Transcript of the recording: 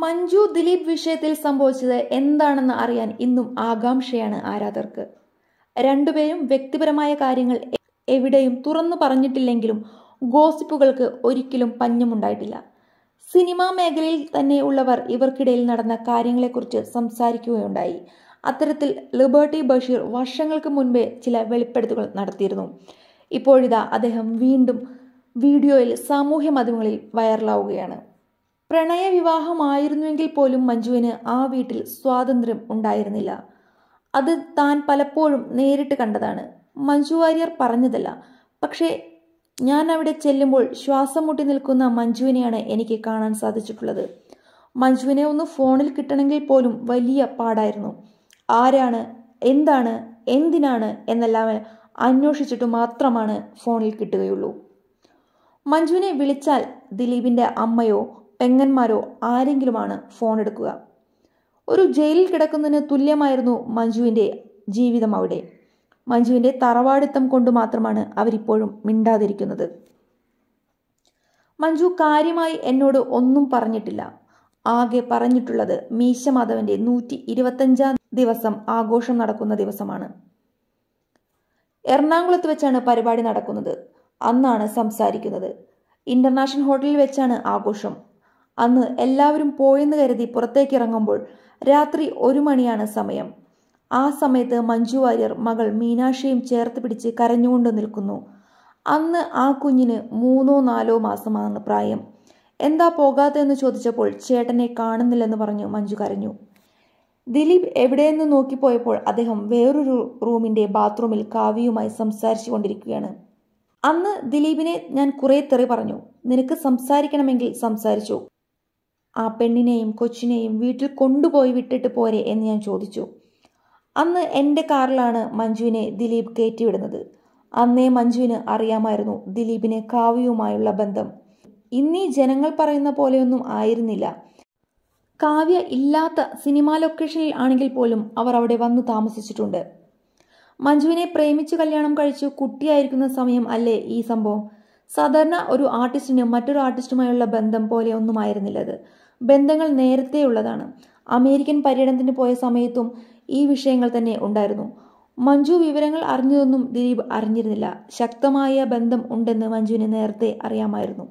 മഞ്ജു ദിലീപ് വിഷയത്തിൽ സംഭവിച്ചത് എന്താണെന്ന് അറിയാൻ ഇന്നും ആകാംക്ഷയാണ് ആരാധകർക്ക് രണ്ടുപേരും വ്യക്തിപരമായ കാര്യങ്ങൾ എവിടെയും തുറന്നു പറഞ്ഞിട്ടില്ലെങ്കിലും ഗോസിപ്പുകൾക്ക് ഒരിക്കലും പഞ്ഞമുണ്ടായിട്ടില്ല സിനിമാ മേഖലയിൽ തന്നെ ഉള്ളവർ ഇവർക്കിടയിൽ നടന്ന കാര്യങ്ങളെക്കുറിച്ച് സംസാരിക്കുകയുണ്ടായി അത്തരത്തിൽ ലിബേർട്ടി ബഷീർ വർഷങ്ങൾക്ക് മുൻപേ ചില വെളിപ്പെടുത്തുകൾ നടത്തിയിരുന്നു ഇപ്പോഴിതാ അദ്ദേഹം വീണ്ടും വീഡിയോയിൽ സാമൂഹ്യ മാധ്യമങ്ങളിൽ വൈറലാവുകയാണ് പ്രണയവിവാഹമായിരുന്നുവെങ്കിൽ പോലും മഞ്ജുവിന് ആ വീട്ടിൽ സ്വാതന്ത്ര്യം ഉണ്ടായിരുന്നില്ല അത് താൻ പലപ്പോഴും നേരിട്ട് കണ്ടതാണ് മഞ്ജു വാര്യർ പറഞ്ഞതല്ല പക്ഷേ ഞാൻ അവിടെ ചെല്ലുമ്പോൾ ശ്വാസം മുട്ടി നിൽക്കുന്ന മഞ്ജുവിനെയാണ് എനിക്ക് കാണാൻ സാധിച്ചിട്ടുള്ളത് മഞ്ജുവിനെ ഒന്ന് ഫോണിൽ കിട്ടണമെങ്കിൽ പോലും വലിയ പാടായിരുന്നു ആരാണ് എന്താണ് എന്തിനാണ് എന്നെല്ലാം അന്വേഷിച്ചിട്ട് മാത്രമാണ് ഫോണിൽ കിട്ടുകയുള്ളൂ മഞ്ജുവിനെ വിളിച്ചാൽ ദിലീപിൻ്റെ അമ്മയോ പെങ്ങന്മാരോ ആരെങ്കിലുമാണ് ഫോൺ എടുക്കുക ഒരു ജയിലിൽ കിടക്കുന്നതിന് തുല്യമായിരുന്നു മഞ്ജുവിൻ്റെ ജീവിതം അവിടെ മഞ്ജുവിൻ്റെ തറവാടിത്തം കൊണ്ട് മാത്രമാണ് അവരിപ്പോഴും മിണ്ടാതിരിക്കുന്നത് മഞ്ജു കാര്യമായി എന്നോട് ഒന്നും പറഞ്ഞിട്ടില്ല ആകെ പറഞ്ഞിട്ടുള്ളത് മീശമാധവന്റെ നൂറ്റി ഇരുപത്തഞ്ചാം ദിവസം ആഘോഷം നടക്കുന്ന ദിവസമാണ് എറണാകുളത്ത് വെച്ചാണ് പരിപാടി നടക്കുന്നത് അന്നാണ് സംസാരിക്കുന്നത് ഇന്റർനാഷണൽ ഹോട്ടലിൽ വെച്ചാണ് ആഘോഷം അന്ന് എല്ലാവരും പോയെന്ന് കരുതി പുറത്തേക്കിറങ്ങുമ്പോൾ രാത്രി ഒരു മണിയാണ് സമയം ആ സമയത്ത് മഞ്ജു വാര്യർ മകൾ മീനാക്ഷിയും ചേർത്ത് പിടിച്ച് കരഞ്ഞുകൊണ്ട് നിൽക്കുന്നു അന്ന് ആ കുഞ്ഞിന് മൂന്നോ നാലോ മാസമാണെന്ന് പ്രായം എന്താ പോകാത്തതെന്ന് ചോദിച്ചപ്പോൾ ചേട്ടനെ കാണുന്നില്ലെന്ന് പറഞ്ഞു മഞ്ജു കരഞ്ഞു ദിലീപ് എവിടെയെന്ന് നോക്കിപ്പോയപ്പോൾ അദ്ദേഹം വേറൊരു റൂമിന്റെ ബാത്റൂമിൽ കാവ്യയുമായി സംസാരിച്ചു കൊണ്ടിരിക്കുകയാണ് അന്ന് ദിലീപിനെ ഞാൻ കുറേ തെറി പറഞ്ഞു നിനക്ക് സംസാരിക്കണമെങ്കിൽ സംസാരിച്ചു ആ പെണ്ണിനെയും കൊച്ചിനെയും വീട്ടിൽ കൊണ്ടുപോയി വിട്ടിട്ട് പോരെ എന്ന് ഞാൻ ചോദിച്ചു അന്ന് എൻ്റെ കാറിലാണ് മഞ്ജുവിനെ ദിലീപ് കയറ്റിവിടുന്നത് അന്നേ മഞ്ജുവിന് അറിയാമായിരുന്നു ദിലീപിനെ കാവ്യവുമായുള്ള ബന്ധം ഇന്നീ ജനങ്ങൾ പറയുന്ന പോലെയൊന്നും ആയിരുന്നില്ല കാവ്യ ഇല്ലാത്ത സിനിമാ ലൊക്കേഷനിൽ ആണെങ്കിൽ പോലും അവർ അവിടെ വന്നു താമസിച്ചിട്ടുണ്ട് മഞ്ജുവിനെ പ്രേമിച്ചു കല്യാണം കഴിച്ചു കുട്ടിയായിരിക്കുന്ന സമയം അല്ലേ ഈ സംഭവം സാധാരണ ഒരു ആർട്ടിസ്റ്റിന് മറ്റൊരു ആർട്ടിസ്റ്റുമായുള്ള ബന്ധം പോലെ അത് ബന്ധങ്ങൾ നേരത്തെയുള്ളതാണ് അമേരിക്കൻ പര്യടനത്തിന് പോയ സമയത്തും ഈ വിഷയങ്ങൾ തന്നെ ഉണ്ടായിരുന്നു മഞ്ജു വിവരങ്ങൾ അറിഞ്ഞതൊന്നും ദിലീപ് അറിഞ്ഞിരുന്നില്ല ശക്തമായ ബന്ധം ഉണ്ടെന്ന് മഞ്ജുവിന് നേരത്തെ അറിയാമായിരുന്നു